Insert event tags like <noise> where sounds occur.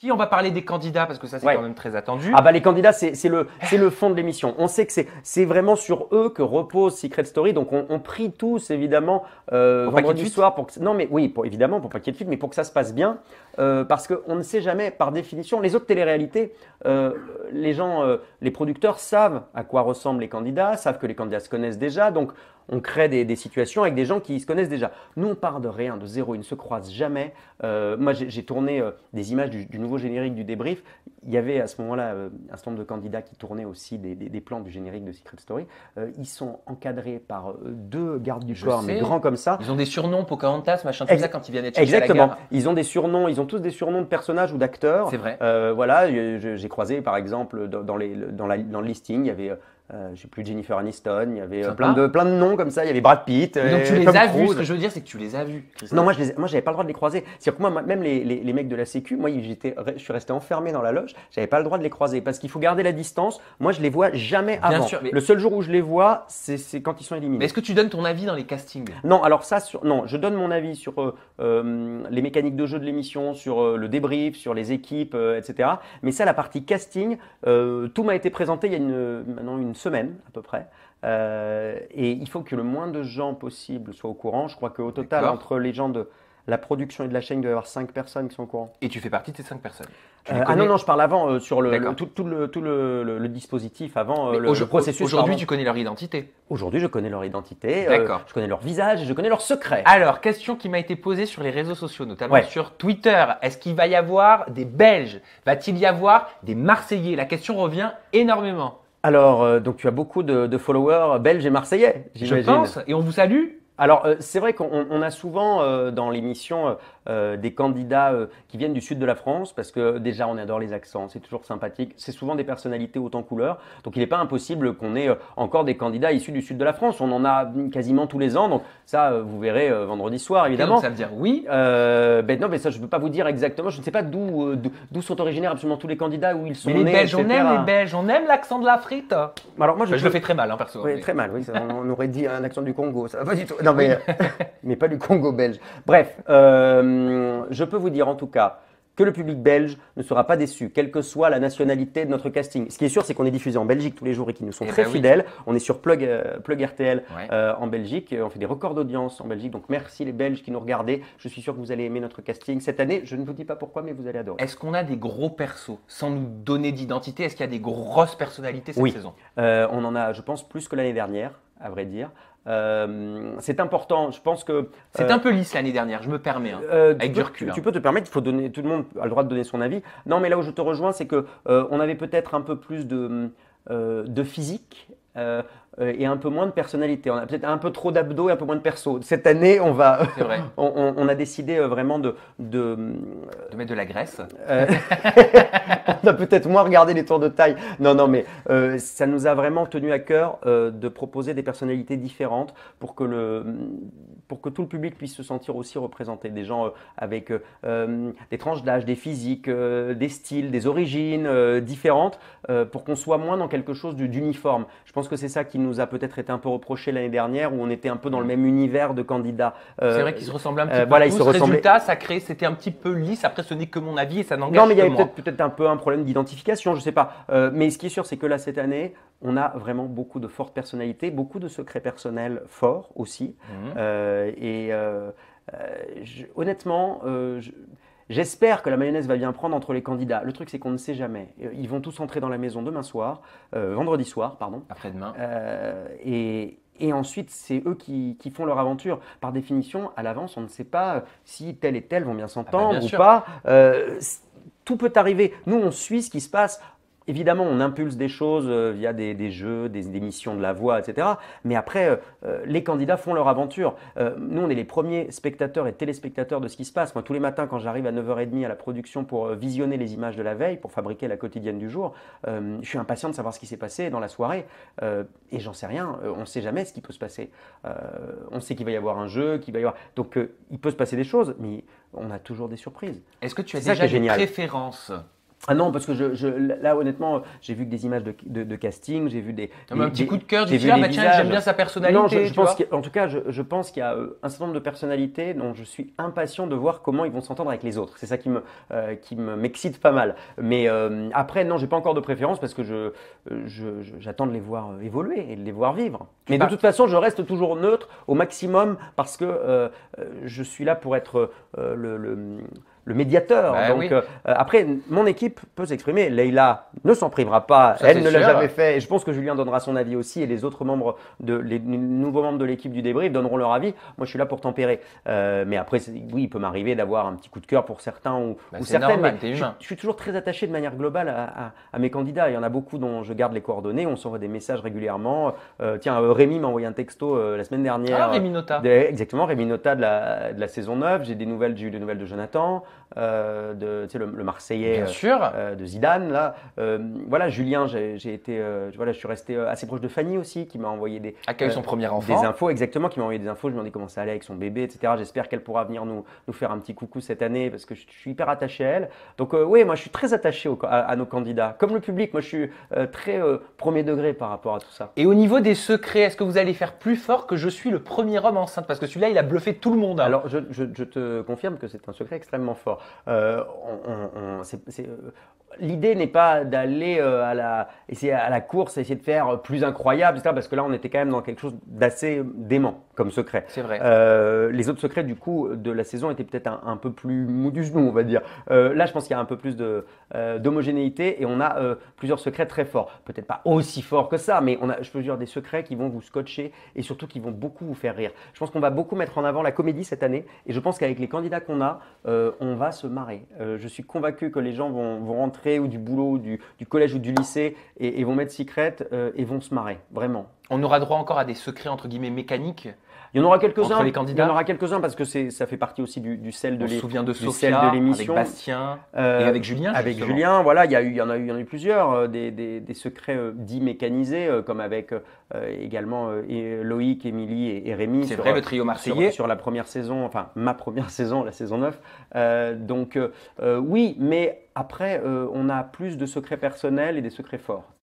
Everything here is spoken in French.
Si on va parler des candidats parce que ça c'est quand même très attendu. Ah bah les candidats c'est le le fond de l'émission. On sait que c'est vraiment sur eux que repose Secret Story donc on, on prie tous évidemment euh, vendredi soir pour que, non mais oui pour, évidemment pour pas qu'il y ait de fuite mais pour que ça se passe bien euh, parce que on ne sait jamais par définition les autres téléréalités euh, les gens euh, les producteurs savent à quoi ressemblent les candidats savent que les candidats se connaissent déjà donc on crée des, situations avec des gens qui se connaissent déjà. Nous, on part de rien, de zéro, ils ne se croisent jamais. Euh, moi, j'ai tourné euh, des images du, nouveau générique du débrief. Il y avait à ce moment-là euh, un certain nombre de candidats qui tournaient aussi des, plans du générique de Secret Story. ils sont encadrés par deux gardes du corps, mais grands comme ça. Ils ont des surnoms, Pocahontas, machin, tout ça, quand ils viennent être Exactement. Ils ont des surnoms, ils ont tous des surnoms de personnages ou d'acteurs. C'est vrai. voilà, j'ai croisé, par exemple, dans le listing, il y avait euh, j'ai plus Jennifer Aniston, il y avait euh, plein, de, plein de noms comme ça, il y avait Brad Pitt. Donc euh, tu les as vus, ce que je veux dire, c'est que tu les as vus. Non, moi, je les, moi, j'avais pas le droit de les croiser. C'est-à-dire que moi, même les, les, les, mecs de la Sécu, moi, j'étais, je suis resté enfermé dans la loge, j'avais pas le droit de les croiser parce qu'il faut garder la distance. Moi, je les vois jamais Bien avant. Sûr, Le seul jour où je les vois, c'est, quand ils sont éliminés. Mais est-ce que tu donnes ton avis dans les castings Non, alors ça, sur, non, je donne mon avis sur les mécaniques de jeu de l'émission, sur le débrief, sur les équipes, etc. Mais ça, la partie casting, tout m'a été présenté il y a une, maintenant une semaine à peu près. Euh, et il faut que le moins de gens possible soient au courant. Je crois qu'au total, entre les gens de la production et de la chaîne, il doit y avoir 5 personnes qui sont au courant. Et tu fais partie de ces cinq personnes euh, Ah non, non, je parle avant, euh, sur le, tout, le, dispositif, avant le, processus. Aujourd'hui, tu connais leur identité Aujourd'hui, je connais leur identité, D'accord. je connais leur visage, et je connais leur secret. Alors, question qui m'a été posée sur les réseaux sociaux, notamment sur Twitter. Est-ce qu'il va y avoir des Belges Va-t-il y avoir des Marseillais La question revient énormément. Alors, euh, donc tu as beaucoup de, followers belges et marseillais, j'imagine. Je pense, et on vous salue. Alors, euh, c'est vrai qu'on a souvent euh, dans l'émission euh, des candidats euh, qui viennent du sud de la France, parce que déjà on adore les accents, c'est toujours sympathique, c'est souvent des personnalités autant couleur, donc il n'est pas impossible qu'on ait euh, encore des candidats issus du sud de la France, on en a quasiment tous les ans, donc ça vous verrez vendredi soir évidemment. ça veut dire oui ben Non mais ça je ne peux pas vous dire exactement, je ne sais pas d'où d'où sont originaires absolument tous les candidats, où ils sont nés, les Belges, on aime les Belges, on aime l'accent de la frite Alors moi je, ben, le fais très mal hein, perso. très mal, oui, on aurait dit un accent du Congo, ça va du tout, non <laughs> mais, <laughs> mais pas du Congo belge. Bref, euh, euh, je peux vous dire en tout cas que le public belge ne sera pas déçu, quelle que soit la nationalité de notre casting. Ce qui est sûr, c'est qu'on est diffusé en Belgique tous les jours et qu'ils nous sont eh très ben fidèles. On est sur Plug, euh, RTL euh, en Belgique. On fait des records d'audience en Belgique. Donc merci les Belges qui nous regardaient. Je suis sûr que vous allez aimer notre casting. Cette année, je ne vous dis pas pourquoi, mais vous allez adorer. Est-ce qu'on a des gros persos Sans nous donner d'identité, est-ce qu'il y a des grosses personnalités cette saison euh, On en a, je pense, plus que l'année dernière à vrai dire. Euh, c'est important. Je pense que. C'est euh, un peu lisse l'année dernière, je me permets, hein, euh, avec du recul. Tu hein. peux te permettre, il faut donner, tout le monde a le droit de donner son avis. Non, mais là où je te rejoins, c'est que on avait peut-être un peu plus de, de physique. Euh, et un peu moins de personnalité. On a peut-être un peu trop d'abdos et un peu moins de perso. Cette année, on va, vrai. <laughs> on, a décidé euh, vraiment de, de, mettre de la graisse. Euh, <laughs> on a peut-être moins regardé les tours de taille. Non, non, mais ça nous a vraiment tenu à cœur de proposer des personnalités différentes pour que le pour que tout le public puisse se sentir aussi représenté. Des gens avec des tranches d'âge, des physiques, des styles, des origines différentes, pour qu'on soit moins dans quelque chose d'uniforme. Je pense que c'est ça qui nous nous a peut-être été un peu reproché l'année dernière, où on était un peu dans le même univers de candidats. Euh, c'est vrai qu'ils se ressemblent un petit euh, peu. Voilà, tous. ils se ressemblaient. Résultat, ça crée, c'était un petit peu lisse. Après, ce n'est que mon avis et ça n'engage Non, mais il y a peut-être un peu un problème d'identification, je ne sais pas. Euh, mais ce qui est sûr, c'est que là, cette année, on a vraiment beaucoup de fortes personnalités, beaucoup de secrets personnels forts aussi. Mhm. et honnêtement, J'espère que la mayonnaise va bien prendre entre les candidats. Le truc, c'est qu'on ne sait jamais. Euh, ils vont tous entrer dans la maison demain soir, euh, vendredi soir, pardon. Après-demain. Euh, et, ensuite, c'est eux qui, font leur aventure. Par définition, à l'avance, on ne sait pas si tel et tel vont bien ah bah, s'entendre ou pas. tout peut arriver. Nous, on suit ce qui se passe évidemment, on impulse des choses euh, via des, jeux, des, émissions de la voix, etc. Mais après, euh, euh, les candidats font leur aventure. nous, on est les premiers spectateurs et téléspectateurs de ce qui se passe. Moi, tous les matins, quand j'arrive à 9h30 à la production pour visionner les images de la veille, pour fabriquer la quotidienne du jour, je suis impatient de savoir ce qui s'est passé dans la soirée. et j'en sais rien. on ne sait jamais ce qui peut se passer. on sait qu'il va y avoir un jeu, qu'il va y avoir. Donc, il peut se passer des choses, mais on a toujours des surprises. Est-ce que tu as déjà une préférence ah non, parce que je, là, honnêtement, j'ai vu que des images de, casting, j'ai vu des. Ah, des un petit coup de cœur, tu dis, ah, bah, j'aime bien sa personnalité. Non, en tout cas, je, pense qu'il y a euh, un certain nombre de personnalités dont je suis impatient de voir comment ils vont s'entendre avec les autres. C'est ça qui me euh, m'excite pas mal. Mais euh, après, non, j'ai pas encore de préférence parce que je j'attends de les voir évoluer et de les voir vivre. Mais de toute façon, je reste toujours neutre au maximum parce que je suis là pour être le le médiateur. Bah Donc, euh, après, mon équipe peut s'exprimer. Leïla ne s'en privera pas. Elle ne l'a jamais fait. Et je pense que Julien donnera son avis aussi. Et les autres membres, de, les nouveaux membres de l'équipe du débrief donneront leur avis. Moi, je suis là pour tempérer. Euh, mais après, oui, il peut m'arriver d'avoir un petit coup de cœur pour certains ou, bah, certaines. mais je, suis toujours très attaché de manière globale à, mes candidats. Il y en a beaucoup dont je garde les coordonnées. On s'envoie des messages régulièrement. Euh, tiens, Rémi m'a envoyé un texto la semaine dernière. Ah, Rémi Nota. exactement, Rémi Nota de la, de la saison 9. J'ai des nouvelles, j'ai eu des nouvelles de Jonathan. Euh, de, le, Marseillais euh, euh, de Zidane. Là. voilà, Julien, j'ai été, voilà, je suis resté assez proche de Fanny aussi, qui m'a envoyé des, son premier des infos, exactement, qui m'a envoyé des infos. Je lui ai comment ça allait avec son bébé, etc. J'espère qu'elle pourra venir nous, nous faire un petit coucou cette année parce que je, suis hyper attaché à elle. Donc, oui, moi, je suis très attaché à, nos candidats. Comme le public, moi, je suis très premier degré par rapport à tout ça. Et au niveau des secrets, est-ce que vous allez faire plus fort que je suis le premier homme enceinte Parce que celui-là, il a bluffé tout le monde. Hein. Alors, je te confirme que c'est un secret extrêmement fort. Euh, on, euh, l'idée n'est pas d'aller euh, à la, essayer à la course, essayer de faire euh, plus incroyable, etc. Parce que là, on était quand même dans quelque chose d'assez dément comme secret. C'est vrai. Euh, les autres secrets, du coup, de la saison étaient peut-être un, peu plus mou du genou, on va dire. là, je pense qu'il y a un peu plus d'homogénéité et on a plusieurs secrets très forts. Peut-être pas aussi forts que ça, mais on a, je peux dire, des secrets qui vont vous scotcher et surtout qui vont beaucoup vous faire rire. Je pense qu'on va beaucoup mettre en avant la comédie cette année et je pense qu'avec les candidats qu'on a, on va se marrer. je suis convaincu que les gens vont, vont rentrer ou du boulot, du, collège ou du lycée et, vont mettre Secret euh, et vont se marrer, vraiment. On aura droit encore à des secrets entre guillemets mécaniques il y en aura quelques-uns. Il y en aura quelques-uns parce que ça fait partie aussi du, sel de l'émission. me souviens de Sophia, de avec Bastien euh, et avec Julien. Avec Julien, voilà, il y, a eu, il y, en a eu, il y en a eu plusieurs, euh, des, des, secrets dits mécanisés, comme avec également Loïc, Émilie et, Rémi. C'est vrai, le trio marseillais. Sur, sur, la première saison, enfin ma première <laughs> saison, la saison 9. donc oui, mais après, euh, on a plus de secrets personnels et des secrets forts.